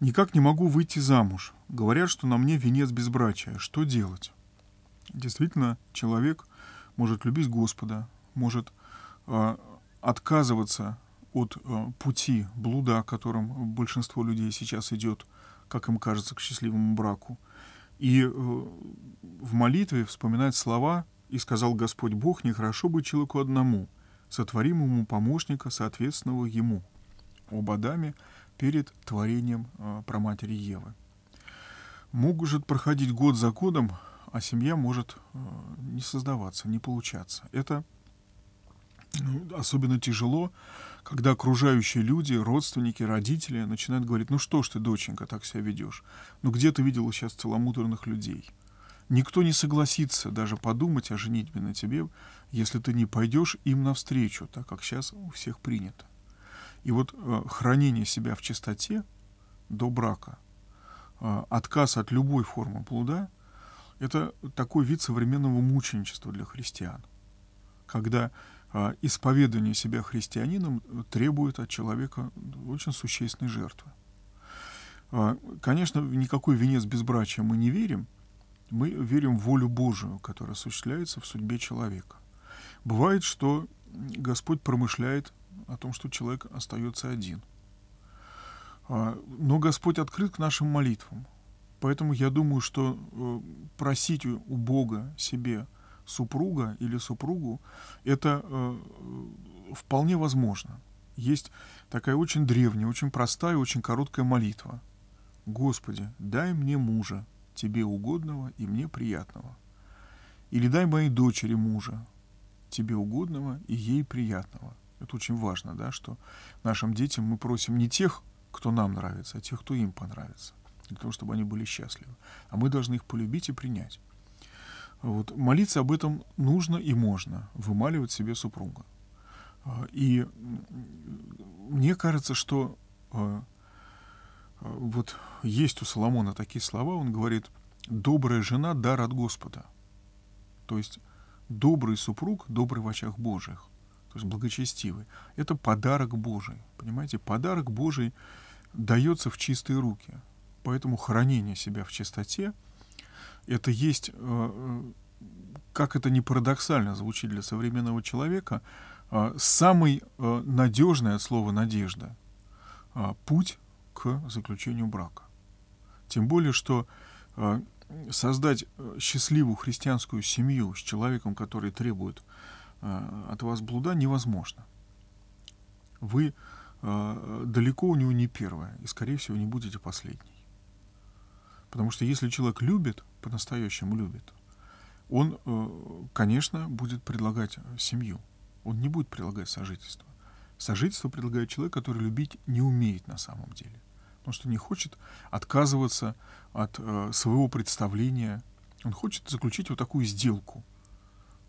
Никак не могу выйти замуж. Говорят, что на мне венец безбрачия. Что делать? Действительно, человек может любить Господа, может э, отказываться от э, пути блуда, которым большинство людей сейчас идет, как им кажется, к счастливому браку. И э, в молитве вспоминать слова «И сказал Господь Бог, нехорошо быть человеку одному, сотворимому помощника, соответственного ему». Об Адаме перед творением э, про матери Евы. Может проходить год за годом, а семья может э, не создаваться, не получаться. Это ну, особенно тяжело, когда окружающие люди, родственники, родители начинают говорить, ну что ж ты, доченька, так себя ведешь? Ну где ты видела сейчас целомудренных людей? Никто не согласится даже подумать о женитьбе на тебе, если ты не пойдешь им навстречу, так как сейчас у всех принято. И вот э, хранение себя в чистоте до брака, э, отказ от любой формы плода, это такой вид современного мученичества для христиан, когда э, исповедание себя христианином требует от человека очень существенной жертвы. Конечно, никакой венец безбрачия мы не верим, мы верим в волю Божию, которая осуществляется в судьбе человека. Бывает, что Господь промышляет о том, что человек остается один. А, но Господь открыт к нашим молитвам. Поэтому я думаю, что э, просить у Бога себе супруга или супругу, это э, вполне возможно. Есть такая очень древняя, очень простая, очень короткая молитва. «Господи, дай мне мужа, тебе угодного и мне приятного. Или дай моей дочери мужа, тебе угодного и ей приятного. Это очень важно, да, что нашим детям мы просим не тех, кто нам нравится, а тех, кто им понравится, для того, чтобы они были счастливы. А мы должны их полюбить и принять. Вот. Молиться об этом нужно и можно, вымаливать себе супруга. А, и мне кажется, что а, а, вот есть у Соломона такие слова, он говорит, «Добрая жена – дар от Господа». То есть добрый супруг, добрый в очах Божьих то есть благочестивый, это подарок Божий. Понимаете, подарок Божий дается в чистые руки. Поэтому хранение себя в чистоте — это есть, э, э, как это не парадоксально звучит для современного человека, э, самый надежный от слова «надежда» путь к заключению брака. Тем более, что создать счастливую христианскую семью с человеком, который требует Э, от вас блуда невозможно. Вы э, далеко у него не первая и, скорее всего, не будете последней. Потому что если человек любит, по-настоящему любит, он, э, конечно, будет предлагать семью. Он не будет предлагать сожительство. Сожительство предлагает человек, который любить не умеет на самом деле. Потому что не хочет отказываться от своего представления. Он хочет заключить вот такую сделку –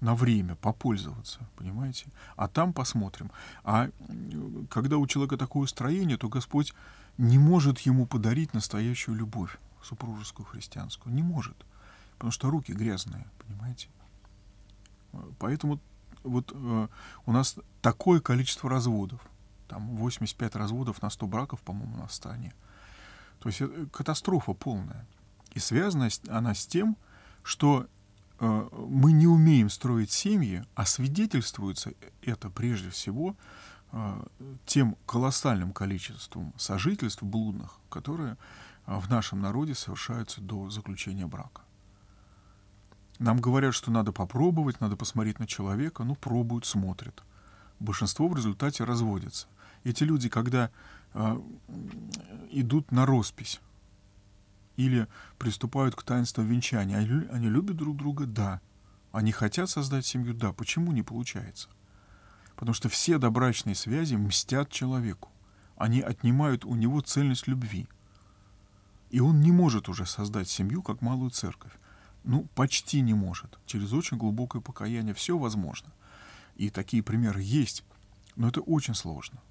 на время попользоваться, понимаете? А там посмотрим. А когда у человека такое строение, то Господь не может ему подарить настоящую любовь супружескую христианскую. Не может. Потому что руки грязные, понимаете? А, поэтому вот э, у нас такое количество разводов. Там 85 разводов на 100 браков, по-моему, на стане. То есть это катастрофа полная. И связана она с тем, что Э, мы не умеем строить семьи, а свидетельствуется это прежде всего э, тем колоссальным количеством сожительств блудных, которые э, в нашем народе совершаются до заключения брака. Нам говорят, что надо попробовать, надо посмотреть на человека, ну пробуют, смотрят. Большинство в результате разводятся. Эти люди, когда э, идут на роспись, или приступают к таинству венчания. Они, они любят друг друга? Да. Они хотят создать семью? Да. Почему не получается? Потому что все добрачные связи мстят человеку. Они отнимают у него цельность любви. И он не может уже создать семью, как малую церковь. Ну, почти не может. Через очень глубокое покаяние все возможно. И такие примеры есть, но это очень сложно.